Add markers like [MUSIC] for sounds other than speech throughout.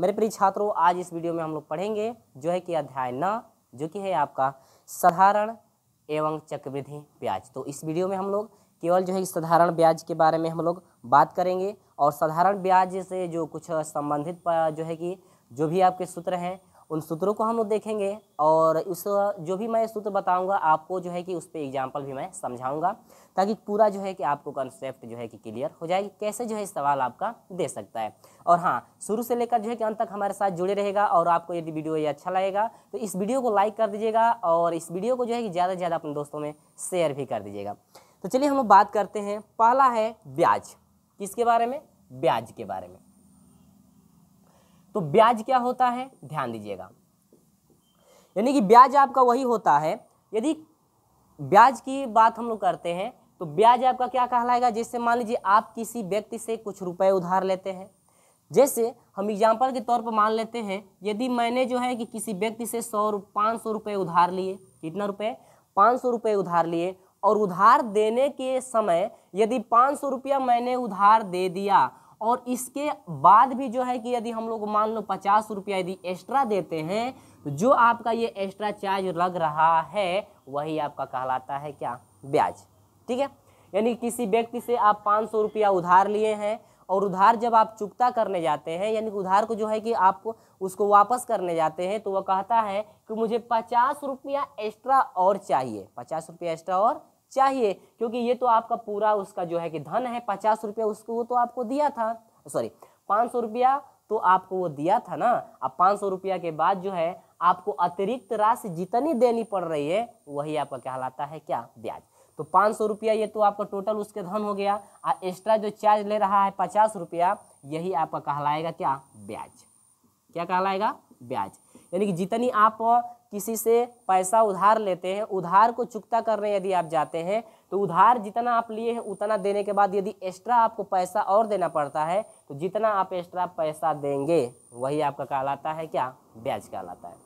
मेरे प्रिय छात्रों आज इस वीडियो में हम लोग पढ़ेंगे जो है कि अध्याय न जो कि है आपका साधारण एवं चक्रवृद्धि ब्याज तो इस वीडियो में हम लोग केवल जो है साधारण ब्याज के बारे में हम लोग बात करेंगे और साधारण ब्याज से जो कुछ संबंधित जो है कि जो भी आपके सूत्र हैं उन सूत्रों को हम लोग देखेंगे और उस जो भी मैं सूत्र बताऊंगा आपको जो है कि उस पर एग्जाम्पल भी मैं समझाऊंगा ताकि पूरा जो है कि आपको कॉन्सेप्ट जो है कि क्लियर हो जाएगी कैसे जो है सवाल आपका दे सकता है और हाँ शुरू से लेकर जो है कि अंत तक हमारे साथ जुड़े रहेगा और आपको यदि वीडियो ये अच्छा लगेगा तो इस वीडियो को लाइक कर दीजिएगा और इस वीडियो को जो है कि ज़्यादा से ज़्यादा अपने दोस्तों में शेयर भी कर दीजिएगा तो चलिए हम लोग बात करते हैं पहला है ब्याज किसके बारे में ब्याज के बारे में तो ब्याज क्या होता है ध्यान दीजिएगा यानी कि ब्याज आपका वही होता है यदि ब्याज की बात हम लोग करते हैं तो ब्याज आपका क्या कहलाएगा जैसे मान लीजिए आप किसी व्यक्ति से कुछ रुपए उधार लेते हैं जैसे हम एग्जाम्पल के तौर पर मान लेते हैं यदि मैंने जो है कि किसी व्यक्ति से सौ पाँच सौ रुपये उधार लिए कितना रुपए पाँच सौ रुपये उधार लिए और उधार देने के समय यदि पाँच सौ रुपया मैंने उधार दे दिया और इसके बाद भी जो है कि यदि हम लोग मान लो पचास रुपया यदि एक्स्ट्रा देते हैं तो जो आपका ये एक्स्ट्रा चार्ज लग रहा है वही आपका कहलाता है क्या ब्याज ठीक है यानी किसी व्यक्ति से आप पाँच सौ रुपया उधार लिए हैं और उधार जब आप चुकता करने जाते हैं यानी उधार को जो है कि आप उसको वापस करने जाते हैं तो वह कहता है कि मुझे पचास रुपया एक्स्ट्रा और चाहिए पचास रुपया एक्स्ट्रा और चाहिए क्योंकि ये तो आपका पूरा उसका जो है कि धन है पचास रुपया उसको वो तो आपको दिया था सॉरी पाँच सौ रुपया तो आपको वो दिया था ना अब पाँच सौ रुपया के बाद जो है आपको अतिरिक्त राशि जितनी देनी पड़ रही है वही आपका कहलाता है क्या ब्याज तो पाँच सौ रुपया ये तो आपका टोटल उसके धन हो गया और एक्स्ट्रा जो चार्ज ले रहा है पचास रुपया यही आपका कहलाएगा क्या ब्याज क्या कहलाएगा ब्याज यानी कि जितनी आप किसी से पैसा उधार लेते हैं उधार को चुकता करने यदि आप जाते हैं तो उधार जितना आप लिए हैं उतना देने के बाद यदि एक्स्ट्रा आपको पैसा और देना पड़ता है तो जितना आप एक्स्ट्रा पैसा देंगे वही आपका कहलाता है क्या ब्याज कहलाता है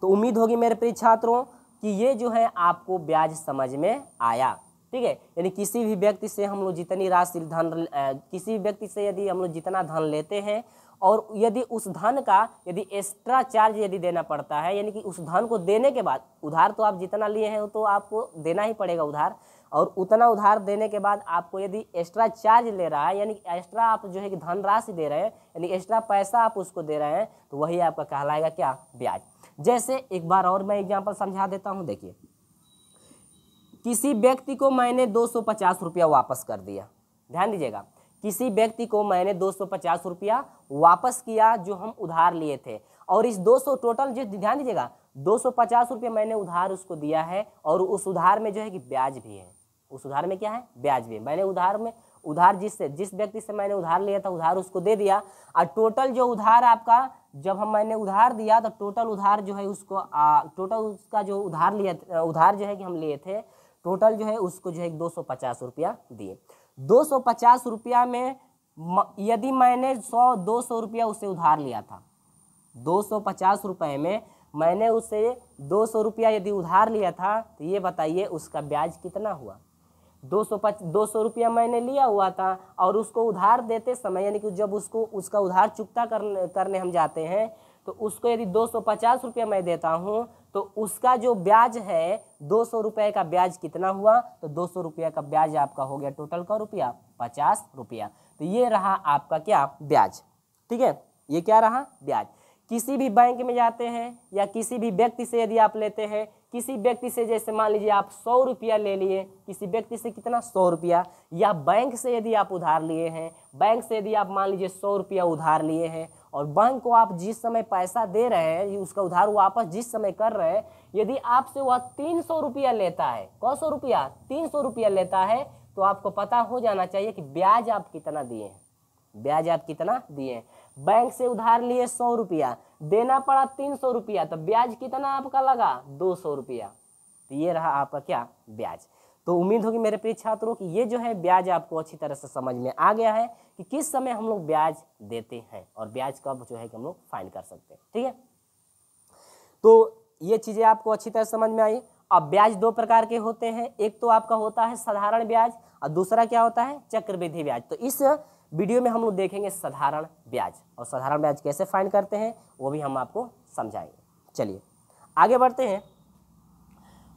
तो उम्मीद होगी मेरे प्रिय छात्रों कि ये जो है आपको ब्याज समझ में आया ठीक है यानी किसी भी व्यक्ति से हम लोग जितनी राशि धन किसी भी व्यक्ति से यदि हम लोग जितना धन लेते हैं और यदि उस धन का यदि एक्स्ट्रा चार्ज यदि देना पड़ता है यानी कि उस धन को देने के बाद उधार तो आप जितना लिए हैं तो आपको देना ही पड़ेगा उधार और उतना उधार देने के बाद आपको यदि एक्स्ट्रा चार्ज ले रहा है यानी एक्स्ट्रा आप जो है कि धनराशि दे रहे हैं यानी एक्स्ट्रा पैसा आप उसको दे रहे हैं तो वही आपका कहलाएगा क्या ब्याज जैसे एक बार और मैं एग्जाम्पल समझा देता हूँ देखिए किसी व्यक्ति को मैंने दो सौ पचास रुपया वापस कर दिया ध्यान दीजिएगा किसी व्यक्ति को मैंने दो सौ पचास रुपया वापस किया जो हम उधार लिए थे और इस दो सौ टोटल जो ध्यान दीजिएगा दो सौ पचास रुपये मैंने उधार उसको दिया है और उस उधार में जो है कि ब्याज भी है उस उधार में क्या है ब्याज भी मैंने उधार में उधार जिससे जिस व्यक्ति से मैंने उधार लिया था उधार उसको दे दिया और टोटल जो उधार आपका जब हम मैंने उधार दिया तो टोटल उधार जो है उसको आ, टोटल उसका जो उधार लिया उधार जो है कि हम लिए थे टोटल जो है उसको जो है दो सौ पचास रुपया दिए दो सौ पचास रुपया में यदि मैंने सौ दो सौ रुपया उसे उधार लिया था दो सौ पचास रुपये में मैंने उसे दो सौ रुपया यदि उधार लिया था तो ये बताइए उसका ब्याज कितना हुआ दो सौ पच दो सौ रुपया मैंने लिया हुआ था और उसको उधार देते समय यानी कि जब उसको उसका उधार चुकता करने करने हम जाते हैं तो उसको यदि दो सौ पचास रुपया मैं देता हूँ तो उसका जो ब्याज है दो सौ रुपये का ब्याज कितना हुआ तो दो सौ रुपये का ब्याज आपका हो गया टोटल का रुपया पचास रुपया तो ये रहा आपका क्या ब्याज ठीक है ये क्या रहा ब्याज किसी भी बैंक में जाते हैं या किसी भी व्यक्ति से यदि आप लेते हैं किसी व्यक्ति से जैसे मान लीजिए आप सौ रुपया ले लिए किसी व्यक्ति से कितना सौ रुपया या बैंक से यदि आप उधार लिए हैं बैंक से यदि आप मान लीजिए सौ रुपया उधार लिए हैं और बैंक को आप जिस समय पैसा दे रहे हैं उसका उधार वापस जिस समय कर रहे हैं यदि आपसे वह तीन सौ रुपया लेता है कौ सौ रुपया तीन सौ रुपया लेता है तो आपको पता हो जाना चाहिए कि ब्याज आप कितना दिए हैं ब्याज आप कितना दिए हैं बैंक से उधार लिए सौ रुपया देना पड़ा तीन सौ रुपया तो ब्याज कितना आपका लगा दो सौ रुपया तो ये रहा आपका क्या ब्याज तो उम्मीद होगी मेरे प्रिय छात्रों की ये जो है ब्याज आपको अच्छी तरह से समझ में आ गया है कि किस समय हम लोग ब्याज देते हैं और ब्याज कब जो है कि हम लोग फाइन कर सकते हैं ठीक है तो ये चीज़ें आपको अच्छी तरह समझ में आई अब ब्याज दो प्रकार के होते हैं एक तो आपका होता है साधारण ब्याज और दूसरा क्या होता है चक्रवृद्धि ब्याज तो इस वीडियो में हम लोग देखेंगे साधारण ब्याज और साधारण ब्याज कैसे फाइन करते हैं वो भी हम आपको समझाएंगे चलिए आगे बढ़ते हैं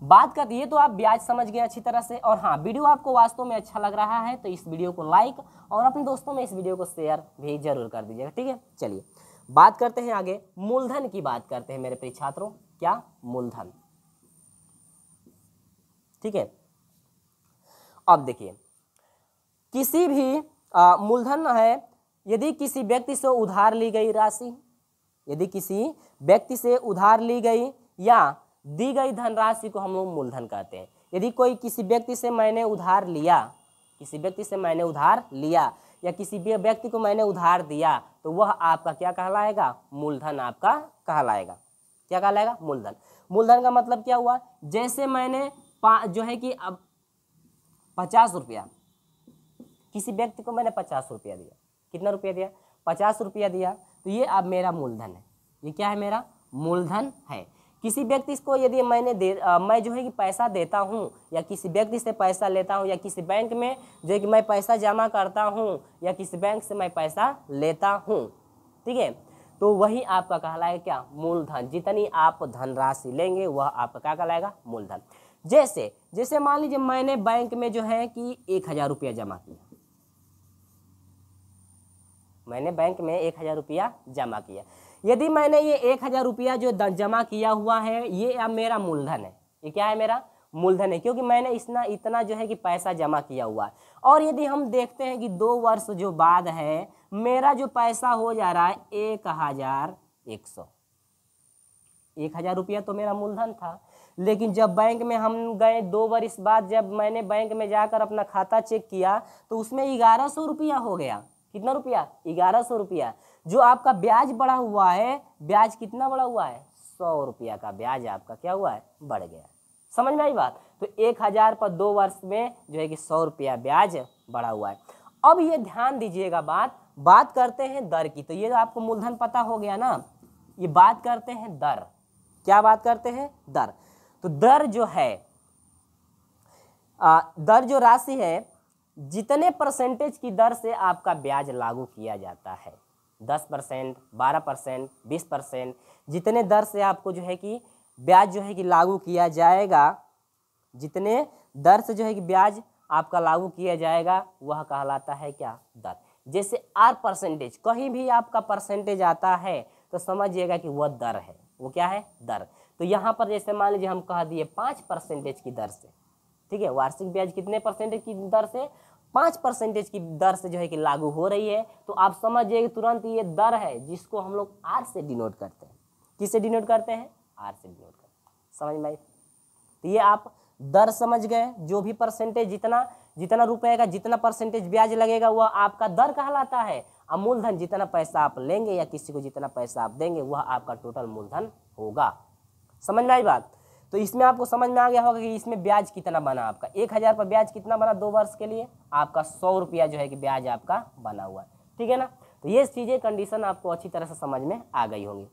बात करते ये तो आप ब्याज समझ गए अच्छी तरह से और हाँ वीडियो आपको वास्तव में अच्छा लग रहा है तो इस वीडियो को लाइक और अपने दोस्तों में इस वीडियो को शेयर भी जरूर कर दीजिएगा ठीक है चलिए बात करते हैं आगे मूलधन की बात करते हैं मेरे प्रिय छात्रों क्या मूलधन ठीक है अब देखिए किसी भी मूलधन है यदि किसी व्यक्ति से उधार ली गई राशि यदि किसी व्यक्ति से उधार ली गई या दी गई धनराशि को हम लोग मूलधन कहते हैं यदि कोई किसी व्यक्ति से मैंने उधार लिया किसी व्यक्ति से मैंने उधार लिया या किसी व्यक्ति को मैंने उधार दिया तो वह आपका क्या कहलाएगा मूलधन आपका कहलाएगा क्या कहलाएगा मूलधन मूलधन का मतलब क्या हुआ जैसे मैंने जो है कि अब पचास रुपया किसी व्यक्ति को मैंने पचास रुपया दिया कितना रुपया दिया पचास रुपया दिया तो ये अब मेरा मूलधन है ये क्या है मेरा मूलधन है किसी व्यक्ति को यदि मैंने दे आ, मैं जो है कि पैसा देता हूँ या किसी व्यक्ति से पैसा लेता हूँ या किसी बैंक में जो है कि मैं पैसा जमा करता हूँ या किसी बैंक से मैं पैसा लेता हूँ ठीक है तो वही आपका कहलाएगा क्या मूलधन जितनी आप धनराशि लेंगे वह आपका क्या कहलाएगा मूलधन जैसे जैसे मान लीजिए मैंने बैंक में जो है कि एक हज़ार रुपया जमा किया मैंने बैंक में एक हज़ार रुपया जमा किया यदि मैंने ये एक हज़ार रुपया जो जमा किया हुआ है ये अब मेरा मूलधन है ये क्या है मेरा मूलधन है क्योंकि मैंने इतना इतना जो है कि पैसा जमा किया हुआ है और यदि हम देखते हैं कि दो वर्ष जो बाद है मेरा जो पैसा हो जा रहा है एक हज़ार एक सौ एक हज़ार रुपया तो मेरा मूलधन था लेकिन जब बैंक में हम गए दो वर्ष बाद जब मैंने बैंक में जाकर अपना खाता चेक किया तो उसमें ग्यारह सौ रुपया हो गया कितना रुपया ग्यारह सौ रुपया जो आपका ब्याज बढ़ा हुआ है ब्याज कितना बढ़ा हुआ है सौ रुपया का ब्याज आपका क्या हुआ है बढ़ गया समझ में आई बात तो एक हज़ार पर दो वर्ष में जो है कि सौ रुपया ब्याज बढ़ा हुआ है अब ये ध्यान दीजिएगा बात बात करते हैं दर की तो ये तो आपको मूलधन पता हो गया ना ये बात करते हैं दर क्या बात करते हैं दर तो दर जो है आ, दर जो राशि है जितने परसेंटेज की दर से आपका ब्याज लागू किया जाता है दस परसेंट बारह परसेंट बीस परसेंट जितने दर से आपको जो है कि ब्याज जो है कि लागू किया जाएगा जितने दर से जो है कि ब्याज आपका लागू किया जाएगा वह कहलाता है क्या दर जैसे आर परसेंटेज कहीं भी आपका परसेंटेज आता है तो समझिएगा कि वह दर है वो क्या है दर तो यहाँ पर जैसे मान लीजिए हम कह दिए पाँच परसेंटेज की दर से ठीक है वार्षिक ब्याज कितने परसेंटेज की दर से पाँच परसेंटेज की दर से जो है कि लागू हो रही है तो आप समझिए तुरंत ये दर है जिसको हम लोग आर से डिनोट करते हैं किससे डिनोट करते हैं आर से डिनोट करते हैं समझ में तो ये आप दर समझ गए जो भी परसेंटेज जितना जितना रुपए का जितना परसेंटेज ब्याज लगेगा वह आपका दर कहलाता है और मूलधन जितना पैसा आप लेंगे या किसी को जितना पैसा आप देंगे वह आपका टोटल मूलधन होगा समझ में आई बात तो इसमें आपको समझ में आ गया होगा कि इसमें ब्याज कितना बना आपका एक हज़ार पर ब्याज कितना बना दो वर्ष के लिए आपका सौ रुपया जो है कि ब्याज आपका बना हुआ है ठीक है ना तो ये चीज़ें कंडीशन आपको अच्छी तरह से समझ में आ गई होंगी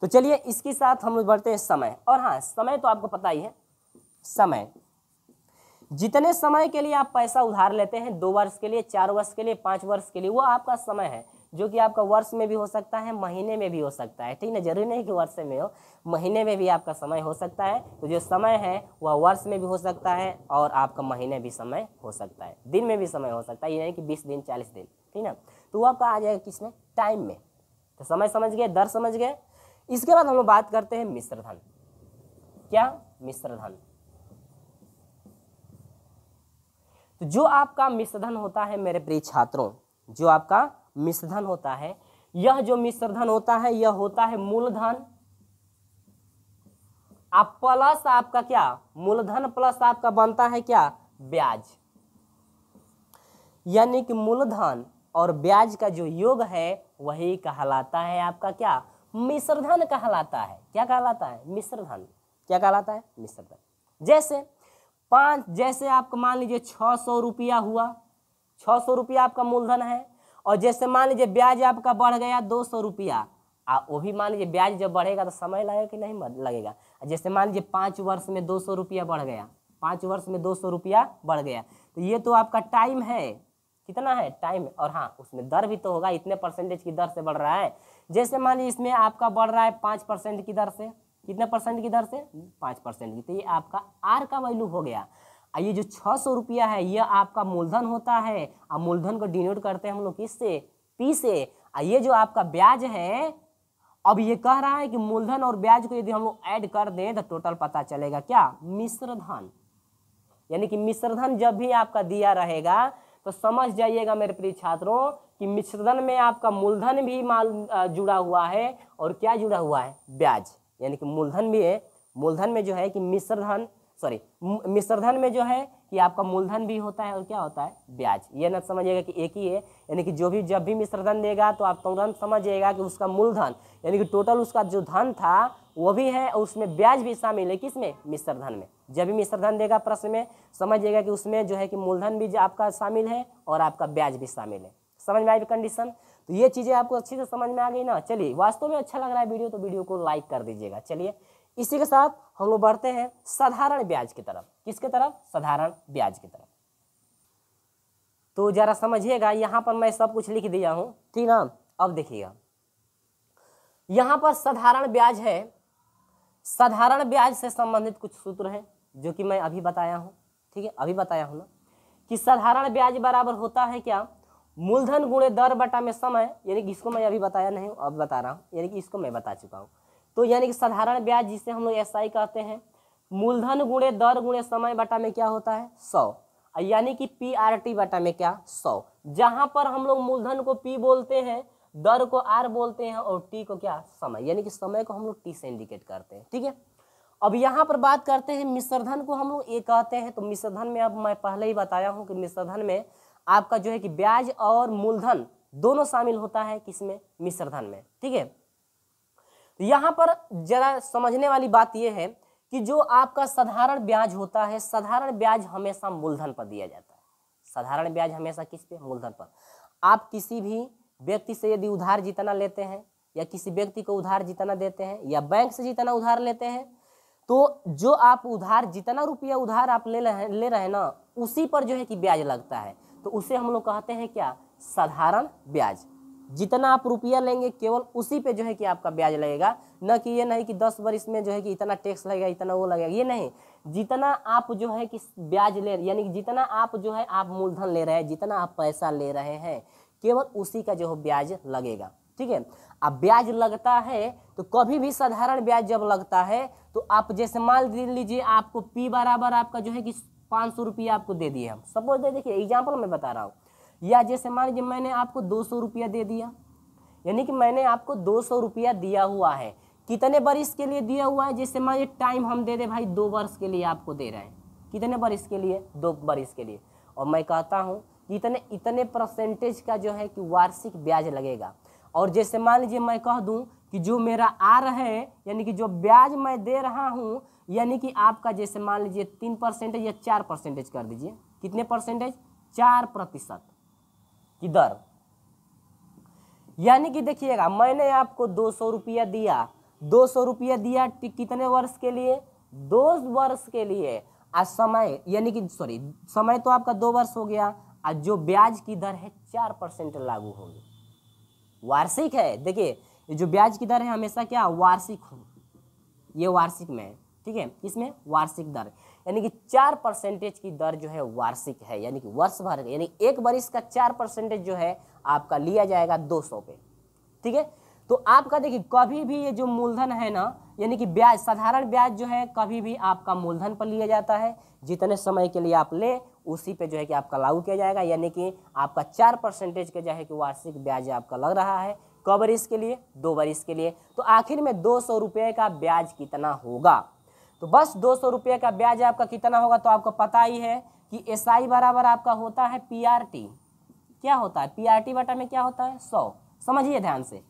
तो चलिए इसके साथ हम लोग बढ़ते हैं समय और हाँ समय तो आपको पता ही है समय जितने समय के लिए आप पैसा उधार लेते हैं दो वर्ष के लिए चार वर्ष के लिए पाँच वर्ष के लिए वो आपका समय है जो कि आपका वर्ष में भी हो सकता है महीने में भी हो सकता है ठीक ना जरूरी नहीं कि वर्ष में हो महीने में भी आपका समय हो सकता है तो जो समय है वह वर्ष में भी हो सकता है और आपका महीने भी समय हो सकता है दिन में भी समय हो सकता है ये नहीं कि बीस दिन चालीस दिन ठीक ना तो वो आपका आ जाएगा किसमें टाइम में तो समय समझ गए दर समझ गए इसके बाद हम लोग बात करते हैं धन क्या धन तो जो आपका मिश्र धन होता है मेरे प्रिय छात्रों जो आपका मिश्रधन होता है यह जो मिश्रधन होता है यह होता है मूलधन आप प्लस आपका क्या मूलधन प्लस आपका बनता है क्या ब्याज यानी कि मूलधन और ब्याज का जो योग है वही कहलाता है आपका क्या मिश्रधन कहलाता है क्या कहलाता है मिश्रधन क्या कहलाता है मिश्रधन जैसे पांच जैसे आपको मान लीजिए छह सौ रुपया हुआ छ सौ रुपया आपका मूलधन है और जैसे मान लीजिए ब्याज आपका बढ़ गया दो सौ रुपया आ वो भी मान लीजिए ब्याज जब बढ़ेगा तो समय लगेगा कि नहीं लगेगा जैसे मान लीजिए पाँच वर्ष में दो सौ रुपया बढ़ गया पाँच वर्ष में दो सौ रुपया बढ़ गया तो ये तो आपका टाइम है कितना है टाइम और हाँ उसमें दर भी तो होगा इतने परसेंटेज की दर से बढ़ रहा है जैसे मान लीजिए इसमें आपका बढ़ रहा है पाँच परसेंट की दर से कितने परसेंट की दर से पाँच परसेंट की तो ये आपका आर का वैल्यू हो गया ये जो छः सौ रुपया है यह आपका मूलधन होता है और मूलधन को डिनोट करते हैं हम लोग किससे पी से और ये जो आपका ब्याज है अब ये कह रहा है कि मूलधन और ब्याज को यदि हम लोग ऐड कर दें तो टोटल पता चलेगा क्या मिश्रधन यानी कि मिश्रधन जब भी आपका दिया रहेगा तो समझ जाइएगा मेरे प्रिय छात्रों कि मिश्रधन में आपका मूलधन भी माल जुड़ा हुआ है और क्या जुड़ा हुआ है ब्याज यानी कि मूलधन भी है मूलधन में जो है कि मिश्रधन सॉरी मिश्रधन में जो है कि आपका मूलधन भी होता है और क्या होता है ब्याज ये ना समझिएगा कि एक ही है यानी कि जो भी जब भी मिश्रधन देगा तो आप तुरंत समझिएगा कि उसका मूलधन यानी कि टोटल उसका जो धन था वो भी है और उसमें ब्याज भी शामिल है किसमें मिश्रधन में जब भी मिश्रधन देगा प्रश्न में समझिएगा कि उसमें जो है कि मूलधन भी आपका शामिल है और आपका ब्याज भी शामिल है समझ में आई कंडीशन तो ये चीज़ें आपको अच्छे से समझ में आ गई ना चलिए वास्तव में अच्छा लग रहा है वीडियो तो वीडियो को लाइक कर दीजिएगा चलिए इसी के साथ हम लोग बढ़ते हैं साधारण ब्याज की तरफ किसके तरफ साधारण ब्याज की तरफ तो जरा समझिएगा यहाँ पर मैं सब कुछ लिख दिया हूँ ठीक ना अब देखिएगा यहाँ पर साधारण ब्याज है साधारण ब्याज से संबंधित कुछ सूत्र हैं जो कि मैं अभी बताया हूँ ठीक है अभी बताया हूँ ना कि साधारण ब्याज बराबर होता है क्या मूलधन गुणे दर बटा में समय यानी कि इसको मैं अभी बताया नहीं हूँ अब बता रहा हूँ यानी कि इसको मैं बता चुका हूँ तो यानी कि साधारण ब्याज जिसे हम लोग एस कहते हैं मूलधन गुणे दर गुणे समय बटा में क्या होता है सौ यानी कि पी आर टी बटा में क्या सौ जहां पर हम लोग मूलधन को पी बोलते हैं दर को आर बोलते हैं और टी को क्या समय यानी कि समय को हम लोग टी से इंडिकेट करते हैं ठीक है अब यहाँ पर बात करते हैं मिश्रधन को हम लोग ये कहते हैं तो मिश्रधन में अब मैं पहले ही बताया हूँ कि मिश्रधन में आपका जो है कि ब्याज और मूलधन दोनों शामिल होता है किसमें मिश्रधन में ठीक है तो यहाँ पर जरा समझने वाली बात यह है कि जो आपका साधारण ब्याज होता है साधारण ब्याज हमेशा मूलधन पर दिया जाता है साधारण ब्याज हमेशा किस पे मूलधन पर आप किसी भी व्यक्ति से यदि उधार जितना लेते हैं या किसी व्यक्ति को उधार जितना देते हैं या बैंक से जितना उधार लेते हैं तो जो आप उधार जितना रुपया उधार आप ले रहे ले रहे हैं ना उसी पर जो है कि ब्याज लगता है तो उसे हम लोग कहते हैं क्या साधारण ब्याज जितना आप रुपया लेंगे केवल उसी पे जो है कि आपका ब्याज लगेगा न कि ये नहीं कि दस वर्ष में जो है कि इतना टैक्स लगेगा इतना वो लगेगा ये नहीं जितना आप जो है कि ब्याज ले यानी कि जितना आप जो है आप मूलधन ले रहे हैं जितना आप पैसा ले रहे हैं केवल उसी का जो है ब्याज लगेगा ठीक है अब ब्याज लगता है तो कभी भी साधारण ब्याज जब लगता है तो आप जैसे दे लीजिए आपको पी बराबर आपका जो है कि पाँच सौ रुपया आपको दे दिए हम सपोज दे देखिए एग्जाम्पल मैं बता रहा हूँ या जैसे मान लीजिए मैंने आपको दो सौ रुपया दे दिया यानी कि मैंने आपको दो सौ रुपया दिया हुआ है कितने बरिस के लिए दिया हुआ है जैसे मान लीजिए टाइम हम दे दे भाई दो वर्ष के लिए आपको दे रहे हैं कितने बरिस के लिए दो बरिस के लिए और मैं कहता हूँ कि इतने इतने परसेंटेज का जो है कि वार्षिक ब्याज लगेगा और जैसे मान लीजिए मैं कह दूँ कि जो मेरा आ रहा है यानी कि जो ब्याज मैं दे रहा हूँ यानी कि आपका जैसे मान लीजिए तीन परसेंटेज या चार परसेंटेज कर दीजिए कितने परसेंटेज चार प्रतिशत दर यानी कि देखिएगा मैंने आपको दो सौ रुपया दिया दो सौ रुपया दिया कितने वर्ष के लिए दो वर्ष के लिए आज समय यानी कि सॉरी समय तो आपका दो वर्ष हो गया आज जो ब्याज की दर है चार परसेंट लागू होगी वार्षिक है देखिए जो ब्याज की दर है हमेशा क्या वार्षिक हो ये वार्षिक में ठीक है इसमें वार्षिक दर यानी कि चार परसेंटेज की दर जो है वार्षिक है यानी कि वर्ष भर यानी एक वर्ष का चार परसेंटेज जो है आपका लिया जाएगा दो सौ पे ठीक है तो आपका देखिए कभी भी ये जो मूलधन है ना यानी कि ब्याज साधारण ब्याज जो है कभी भी आपका मूलधन पर लिया जाता है जितने समय के लिए आप ले उसी पे जो है कि आपका लागू किया जाएगा यानी कि आपका चार परसेंटेज का जो है कि वार्षिक ब्याज आपका लग रहा है कब वर्ष के लिए दो वर्ष के लिए तो आखिर में दो सौ रुपये का ब्याज कितना होगा तो बस दो सौ रुपये का ब्याज आपका कितना होगा तो आपको पता ही है कि एस आई बराबर आपका होता है पी आर टी क्या होता है पी आर टी बटा में क्या होता है सौ समझिए ध्यान से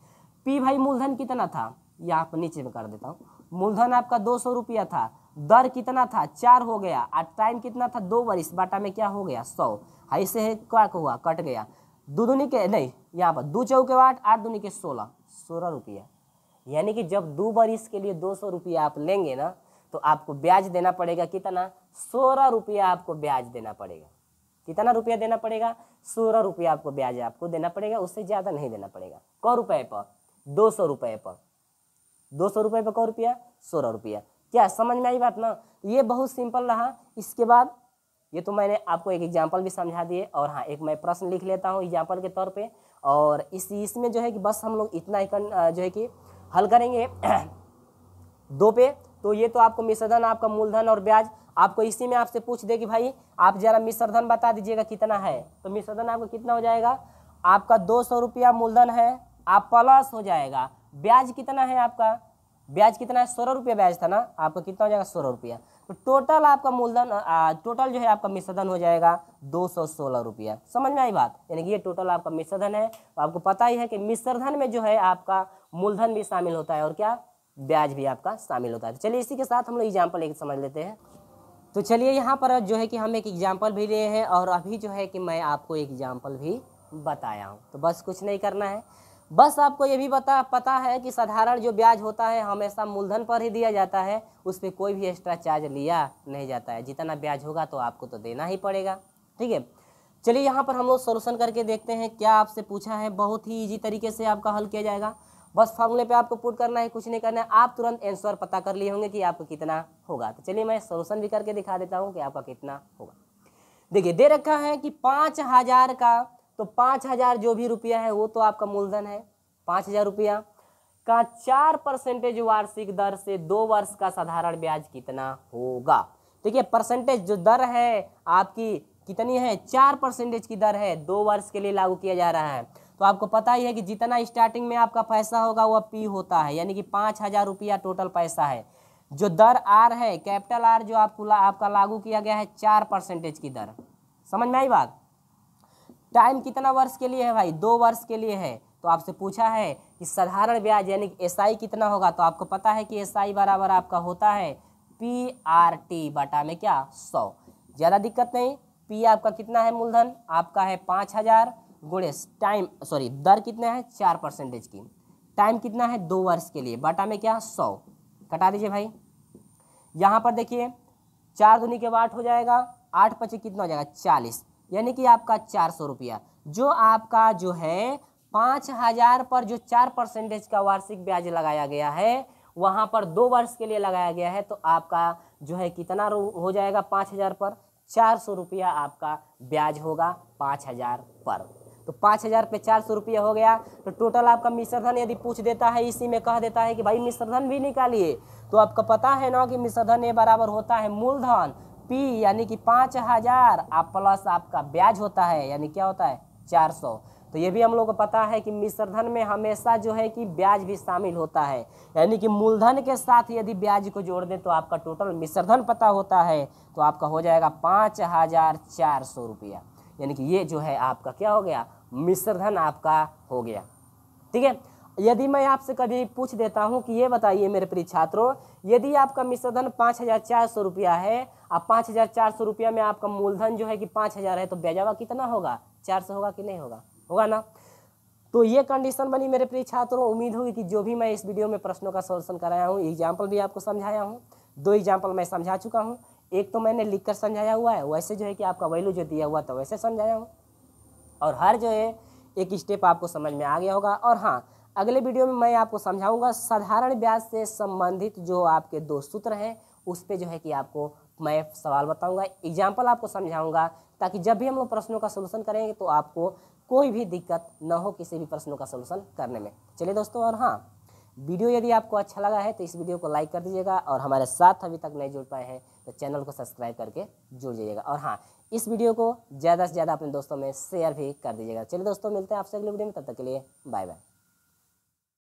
पी भाई मूलधन कितना था यहाँ पर नीचे में कर देता हूँ मूलधन आपका दो सौ रुपया था दर कितना था चार हो गया और टाइम कितना था दो वर्ष बाटा में क्या हो गया सौ हाई से क्या हुआ कट गया दो दुनी के नहीं यहाँ पर दो चौके आठ आठ दुनी के सोलह सोलह रुपया यानी कि जब दो बार के लिए दो सौ रुपया आप लेंगे ना तो आपको ब्याज देना पड़ेगा कितना सोलह रुपया आपको ब्याज देना पड़ेगा कितना रुपया देना पड़ेगा सोलह रुपया आपको ब्याज आपको देना पड़ेगा उससे ज़्यादा नहीं देना पड़ेगा कौ रुपये पर दो सौ रुपये पर दो सौ रुपये पर कौ रुपया सोलह रुपया क्या समझ में आई बात ना ये बहुत सिंपल रहा इसके बाद ये तो मैंने आपको एक एग्जाम्पल भी समझा दिए और हाँ एक मैं प्रश्न लिख लेता हूँ एग्जाम्पल के तौर पर और इस इसमें जो है कि बस हम लोग इतना ही कर, जो है कि हल करेंगे [CLEARS THROAT] दो पे तो ये तो आपको मिश्रधन आपका मूलधन और ब्याज आपको इसी में आपसे पूछ दे कि भाई आप जरा मिश्रधन बता दीजिएगा कितना है तो मिश्रधन आपको कितना हो जाएगा आपका दो सौ रुपया मूलधन है आप प्लस हो जाएगा ब्याज कितना है आपका ब्याज कितना है सोलह रुपया ब्याज था ना आपका कितना हो जाएगा सोलह रुपया तो टोटल आपका मूलधन टोटल जो है आपका मिश्रधन हो जाएगा दो सौ सोलह रुपया समझ में आई बात यानी कि ये टोटल आपका मिश्रधन है तो आपको पता ही है कि मिश्रधन में जो है आपका मूलधन भी शामिल होता है और क्या ब्याज भी आपका शामिल होता है तो चलिए इसी के साथ हम लोग एग्जाम्पल एक समझ लेते हैं तो चलिए यहाँ पर जो है कि हम एक एग्जाम्पल भी लिए हैं और अभी जो है कि मैं आपको एक एग्जाम्पल भी बताया हूँ तो बस कुछ नहीं करना है बस आपको ये भी बता पता है कि साधारण जो ब्याज होता है हमेशा मूलधन पर ही दिया जाता है उस पर कोई भी एक्स्ट्रा चार्ज लिया नहीं जाता है जितना ब्याज होगा तो आपको तो देना ही पड़ेगा ठीक है चलिए यहाँ पर हम लोग सोल्यूशन करके देखते हैं क्या आपसे पूछा है बहुत ही ईजी तरीके से आपका हल किया जाएगा बस फॉर्मूले पे आपको पुट करना है कुछ नहीं करना है आप तुरंत आंसर पता कर लिए होंगे कि आपको कितना होगा तो चलिए मैं सोल्यूशन भी करके दिखा देता हूँ कि आपका कितना होगा देखिए दे रखा है कि पाँच हज़ार का तो पाँच हज़ार जो भी रुपया है वो तो आपका मूलधन है पाँच हज़ार रुपया का चार परसेंटेज वार्षिक दर से दो वर्ष का साधारण ब्याज कितना होगा देखिए परसेंटेज जो दर है आपकी कितनी है चार परसेंटेज की दर है दो वर्ष के लिए लागू किया जा रहा है तो आपको पता ही है कि जितना स्टार्टिंग में आपका पैसा होगा वह पी होता है यानी कि पाँच हज़ार रुपया टोटल पैसा है जो दर आर है कैपिटल आर जो आपको ला, आपका लागू किया गया है चार परसेंटेज की दर समझ में आई बात टाइम कितना वर्ष के लिए है भाई दो वर्ष के लिए है तो आपसे पूछा है कि साधारण ब्याज यानी कि एस आई कितना होगा तो आपको पता है कि एस आई बराबर आपका होता है पी आर टी बटा में क्या सौ ज़्यादा दिक्कत नहीं पी आपका कितना है मूलधन आपका है पाँच हज़ार गुणे टाइम सॉरी दर कितना है चार परसेंटेज की टाइम कितना है दो वर्ष के लिए बाटा में क्या सौ कटा दीजिए भाई यहाँ पर देखिए चार धुनी के वाट हो जाएगा आठ पचे कितना हो जाएगा चालीस यानी कि आपका चार सौ रुपया जो आपका जो है पाँच हजार पर जो चार परसेंटेज का वार्षिक ब्याज लगाया गया है वहाँ पर दो वर्ष के लिए लगाया गया है तो आपका जो है कितना हो जाएगा पाँच हजार पर चार सौ रुपया आपका ब्याज होगा पाँच हजार पर तो पाँच हज़ार पे चार सौ रुपये हो गया तो टोटल आपका मिश्रधन यदि पूछ देता है इसी में कह देता है कि भाई मिश्रधन भी निकालिए तो आपका पता है ना कि मिश्रधन ये बराबर होता है मूलधन पी यानी कि पाँच हज़ार आप प्लस आपका ब्याज होता है यानी क्या होता है चार सौ तो ये भी हम लोग को पता है कि मिश्रधन में हमेशा जो है कि ब्याज भी शामिल होता है यानी कि मूलधन के साथ यदि ब्याज को जोड़ दें तो आपका टोटल मिश्रधन पता होता है तो आपका हो जाएगा पाँच हज़ार चार सौ रुपया यानी कि ये जो है आपका क्या हो गया मिश्रधन आपका हो गया ठीक है यदि मैं आपसे कभी पूछ देता हूं कि ये बताइए मेरे प्रिय छात्रों यदि आपका मिश्रधन पाँच हज़ार चार सौ रुपया है और पाँच हज़ार चार सौ रुपया में आपका मूलधन जो है कि पाँच हज़ार है तो ब्याजावा कितना होगा चार सौ होगा कि नहीं होगा होगा ना तो ये कंडीशन बनी मेरे प्रिय छात्रों उम्मीद होगी कि जो भी मैं इस वीडियो में प्रश्नों का सोल्यूशन कराया हूँ एग्जाम्पल भी आपको समझाया हूँ दो एग्जाम्पल मैं समझा चुका हूँ एक तो मैंने लिख समझाया हुआ है वैसे जो है कि आपका वैल्यू जो दिया हुआ था वैसे समझाया हूँ और हर जो है एक स्टेप आपको समझ में आ गया होगा और हाँ अगले वीडियो में मैं आपको समझाऊंगा साधारण ब्याज से संबंधित जो आपके दो सूत्र हैं उस पर जो है कि आपको मैं सवाल बताऊंगा एग्जाम्पल आपको समझाऊंगा ताकि जब भी हम लोग प्रश्नों का सोल्यूशन करेंगे तो आपको कोई भी दिक्कत न हो किसी भी प्रश्नों का सोल्यूशन करने में चलिए दोस्तों और हाँ वीडियो यदि आपको अच्छा लगा है तो इस वीडियो को लाइक कर दीजिएगा और हमारे साथ अभी तक नहीं जुड़ पाए हैं तो चैनल को सब्सक्राइब करके जुड़ जाइएगा और हाँ इस वीडियो को ज़्यादा से ज़्यादा अपने दोस्तों में शेयर भी कर दीजिएगा चलिए दोस्तों मिलते हैं आपसे अगले वीडियो में तब तक के लिए बाय बाय